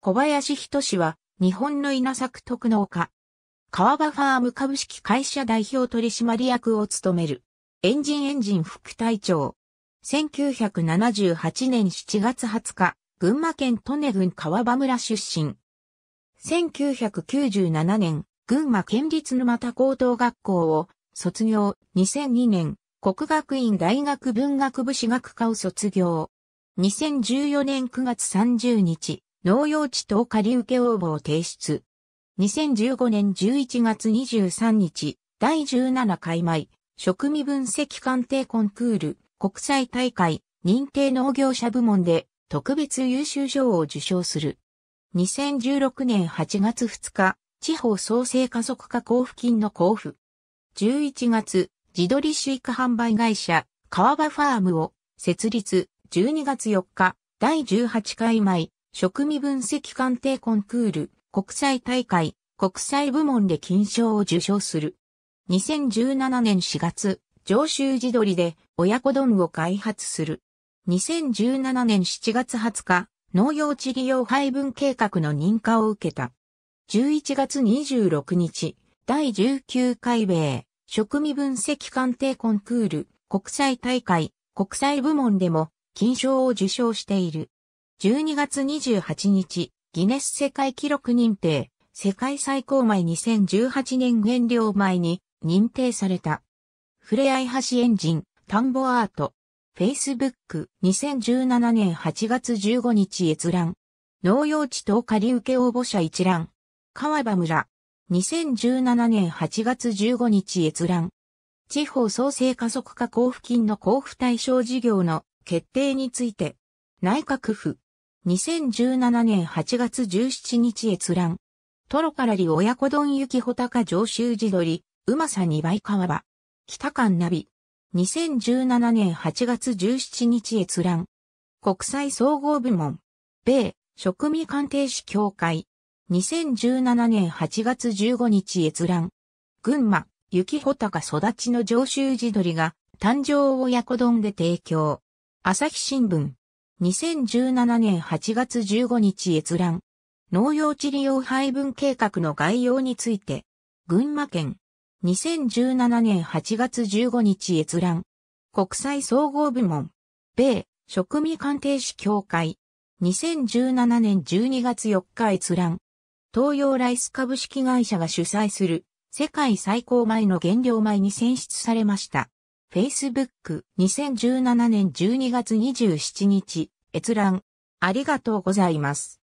小林人氏は、日本の稲作特農家。川場ファーム株式会社代表取締役を務める。エンジンエンジン副隊長。1978年7月20日、群馬県利根郡川場村出身。1997年、群馬県立沼田高等学校を卒業。2002年、国学院大学文学部史学科を卒業。2014年9月30日、農用地等仮受け応募を提出。2015年11月23日、第17回米、食味分析鑑定コンクール、国際大会、認定農業者部門で、特別優秀賞を受賞する。2016年8月2日、地方創生加速化交付金の交付。11月、自撮り飼育販売会社、川場ファームを設立12月4日、第18回米、食味分析鑑定コンクール、国際大会、国際部門で金賞を受賞する。2017年4月、上州自撮りで親子丼を開発する。2017年7月20日、農業地利用配分計画の認可を受けた。11月26日、第19回米、食味分析鑑定コンクール、国際大会、国際部門でも、金賞を受賞している。12月28日、ギネス世界記録認定、世界最高米2018年原料米に認定された。ふれあい橋エンジン、田んぼアート。Facebook 2017年8月15日閲覧。農用地等仮受け応募者一覧。川場村。2017年8月15日閲覧。地方創生加速化交付金の交付対象事業の決定について。内閣府2017年8月17日閲覧。トロからり親子丼雪穂高上州地鶏、うまさ2倍川場。北間ナビ。2017年8月17日閲覧。国際総合部門。米、食味鑑定士協会。2017年8月15日閲覧。群馬、雪穂高育ちの上州地鶏が、誕生親子丼で提供。朝日新聞。2017年8月15日閲覧。農用地利用配分計画の概要について。群馬県。2017年8月15日閲覧。国際総合部門。米、食味鑑定士協会。2017年12月4日閲覧。東洋ライス株式会社が主催する世界最高米の原料米に選出されました。Facebook 2017年12月27日閲覧ありがとうございます。